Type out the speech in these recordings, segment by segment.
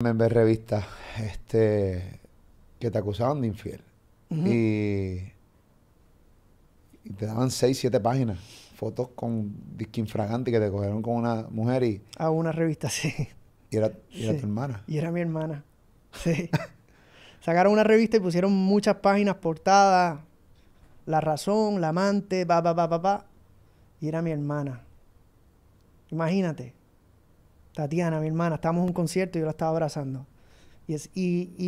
me ver revistas este, que te acusaban de infiel. y, te daban seis, siete páginas. Fotos con disque que te cogieron con una mujer y. Ah, una revista, sí. Y era, tu hermana. Y era mi hermana. Sí. Sacaron una revista y pusieron muchas páginas portadas. La razón, la amante, pa, pa, pa, pa, pa. Y era mi hermana. Imagínate. Tatiana, mi hermana, estábamos en un concierto y yo la estaba abrazando. Y, es,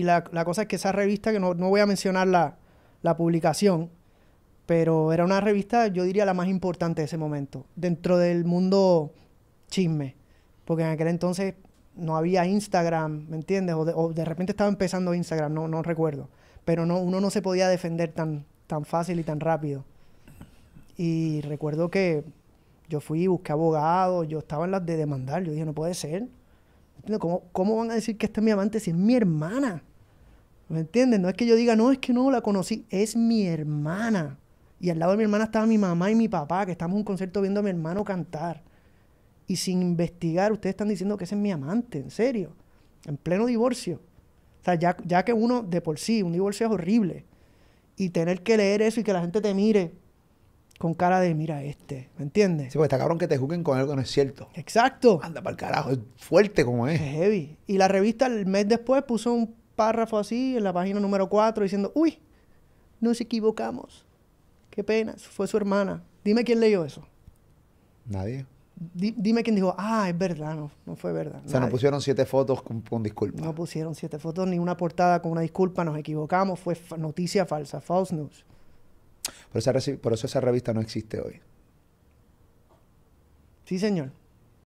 la, cosa es que esa revista, que no, voy a mencionar la, publicación, pero era una revista, yo diría, la más importante de ese momento, dentro del mundo chisme. Porque en aquel entonces no había Instagram, ¿me entiendes? O de, repente estaba empezando Instagram, no, no recuerdo. Pero no, uno no se podía defender tan, tan fácil y tan rápido. Y recuerdo que yo fui, busqué abogado yo estaba en las de demandar. Yo dije, no puede ser. ¿Cómo, ¿Cómo, van a decir que esta es mi amante si es mi hermana? ¿Me entienden? No es que yo diga, no, es que no la conocí. Es mi hermana. Y al lado de mi hermana estaba mi mamá y mi papá, que estábamos en un concierto viendo a mi hermano cantar. Y sin investigar, ustedes están diciendo que ese es mi amante, en serio. En pleno divorcio. O sea, ya, ya que uno, de por sí, un divorcio es horrible. Y tener que leer eso y que la gente te mire con cara de, mira, este, ¿me entiendes? Sí, porque está cabrón que te juzguen con algo que no es cierto. Exacto. Anda para el carajo, es fuerte como es. Es heavy. Y la revista el mes después puso un párrafo así en la página número 4 diciendo, uy, nos equivocamos. Qué pena, fue su hermana. Dime quién leyó eso. Nadie. dime quién dijo, ah, es verdad, no, no fue verdad. O sea, no pusieron siete fotos con, con disculpas. No pusieron siete fotos ni una portada con una disculpa, nos equivocamos, fue noticia falsa, false news. Por, eso esa revista no existe hoy. Sí, señor.